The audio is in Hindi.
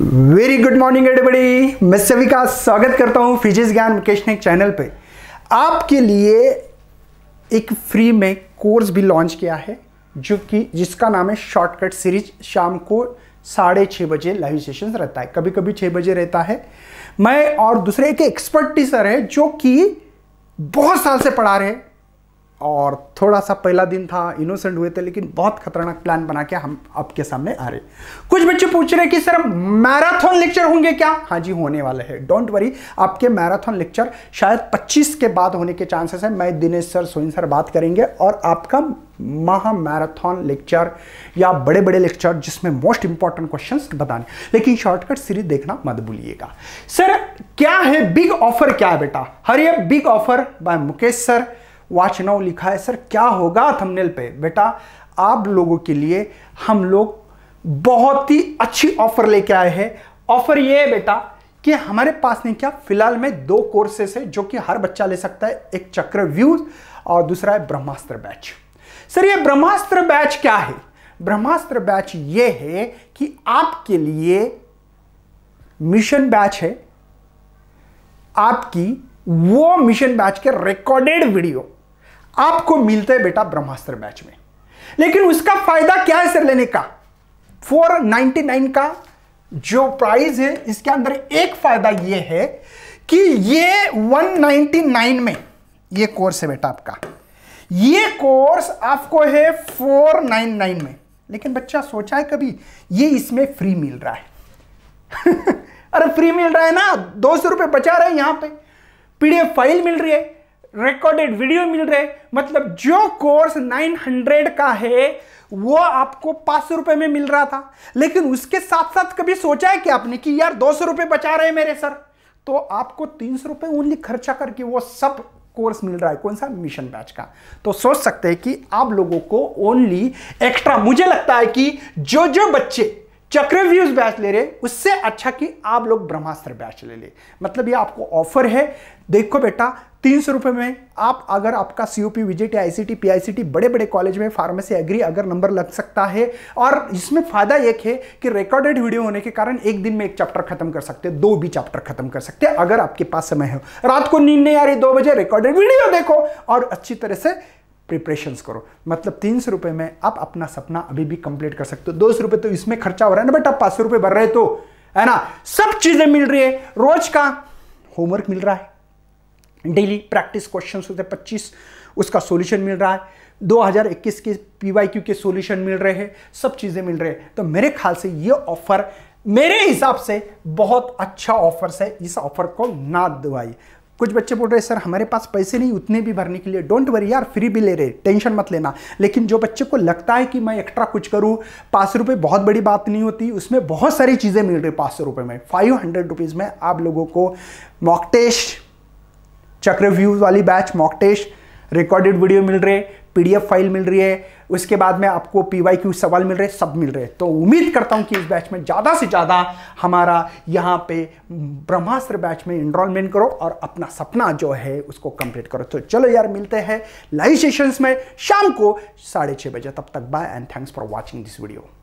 वेरी गुड मॉर्निंग एडबड़ी मैं सभी का स्वागत करता हूं फिजिक्स ज्ञान मुकेशनिक चैनल पे आपके लिए एक फ्री में कोर्स भी लॉन्च किया है जो कि जिसका नाम है शॉर्टकट सीरीज शाम को साढ़े छः बजे लाइव सेशन रहता है कभी कभी छः बजे रहता है मैं और दूसरे एक एक्सपर्ट टीचर है जो कि बहुत साल से पढ़ा रहे हैं और थोड़ा सा पहला दिन था इनोसेंट हुए थे लेकिन बहुत खतरनाक प्लान बना के हम आपके सामने आ रहे कुछ बच्चे पूछ रहे कि सर मैराथन लेक्चर होंगे क्या हाँ जी होने वाले हैं डोंट वरी आपके मैराथन लेक्चर शायद 25 के बाद होने के चांसेस हैं मैं दिनेश सर सोइन सर बात करेंगे और आपका महा मैराथन लेक्चर या बड़े बड़े लेक्चर जिसमें मोस्ट इंपॉर्टेंट क्वेश्चन बताने लेकिन शॉर्टकट सीरीज देखना मत भूलिएगा सर क्या है बिग ऑफर क्या है बेटा Hariya big offer by Mukesh sir watch now लिखा है सर क्या होगा थंबनेल पे बेटा आप लोगों के लिए हम लोग बहुत ही अच्छी ऑफर लेके आए हैं ऑफर ये है बेटा कि हमारे पास नहीं क्या फिलहाल में दो कोर्सेस है जो कि हर बच्चा ले सकता है एक चक्र व्यूज और दूसरा है ब्रह्मास्त्र बैच सर ये ब्रह्मास्त्र बैच क्या है ब्रह्मास्त्र बैच ये है कि आपके लिए मिशन बैच है आपकी वो मिशन बैच के रिकॉर्डेड वीडियो आपको मिलता है बेटा ब्रह्मास्त्र बैच में लेकिन उसका फायदा क्या है सर लेने का 499 का जो प्राइस है इसके अंदर एक फायदा यह है कि ये 199 में ये कोर्स है बेटा आपका ये कोर्स आपको है 499 में लेकिन बच्चा सोचा है कभी ये इसमें फ्री मिल रहा है अरे फ्री मिल रहा है ना दो सौ रुपए बचा रहे हैं यहाँ पे पीडीएफ फाइल मिल रही है रिकॉर्डेड वीडियो मिल रहे मतलब जो कोर्स 900 का है वो आपको पाँच सौ में मिल रहा था लेकिन उसके साथ साथ कभी सोचा है कि आपने कि यार दो सौ बचा रहे मेरे सर तो आपको तीन सौ रुपये ओनली खर्चा करके वो सब कोर्स मिल रहा है कौन सा मिशन बैच का तो सोच सकते हैं कि आप लोगों को ओनली एक्स्ट्रा मुझे लगता है कि जो जो बच्चे चक्रव्यूज बैच ले रहे उससे अच्छा कि आप लोग ब्रह्मास्त्र बैच ले ले मतलब ये आपको ऑफर है देखो बेटा तीन सौ रुपये में आप अगर आपका सी ओ पी विजिट या I C T P I C T बड़े बड़े कॉलेज में फार्मेसी एग्री अगर नंबर लग सकता है और इसमें फ़ायदा एक है कि रिकॉर्डेड वीडियो होने के कारण एक दिन में एक चैप्टर खत्म कर सकते हैं दो भी चैप्टर खत्म कर सकते हैं अगर आपके पास समय हो रात को नींद नहीं आ रही दो बजे रिकॉर्डेड वीडियो देखो और अच्छी तरह से प्रिपरेशन करो मतलब तीन सौ रुपये में आप अपना सपना अभी भी कंप्लीट कर सकते हो दो सौ रुपये तो इसमें खर्चा हो रहा है ना बट आप पाँच सौ रुपये भर रहे तो है ना सब चीज़ें मिल रही है रोज का होमवर्क मिल रहा है डेली प्रैक्टिस क्वेश्चन होते हैं पच्चीस उसका सोल्यूशन मिल रहा है 2021 के पीवाईक्यू के सोल्यूशन मिल रहे हैं सब चीज़ें मिल रहे हैं तो मेरे ख्याल से ये ऑफर मेरे हिसाब से बहुत अच्छा ऑफर है इस ऑफर को ना दवाई कुछ बच्चे बोल रहे हैं सर हमारे पास पैसे नहीं उतने भी भरने के लिए डोंट वरी यार फ्री भी ले रहे टेंशन मत लेना लेकिन जो बच्चे को लगता है कि मैं एक्स्ट्रा कुछ करूँ पाँच रुपये बहुत बड़ी बात नहीं होती उसमें बहुत सारी चीज़ें मिल रही पाँच सौ रुपये में फाइव हंड्रेड रुपीज़ में आप लोगों को मॉक टेस्ट चक्र वाली batch mock test recorded video मिल रहे पीडीएफ फाइल मिल रही है उसके बाद में आपको क्यू सवाल मिल रहे सब मिल रहे हैं तो उम्मीद करता हूं कि इस बैच में ज़्यादा से ज़्यादा हमारा यहाँ पे ब्रह्मास्त्र बैच में इनरोलमेंट करो और अपना सपना जो है उसको कंप्लीट करो तो चलो यार मिलते हैं लाइव सेशंस में शाम को साढ़े छः बजे तब तक bye and thanks for watching this video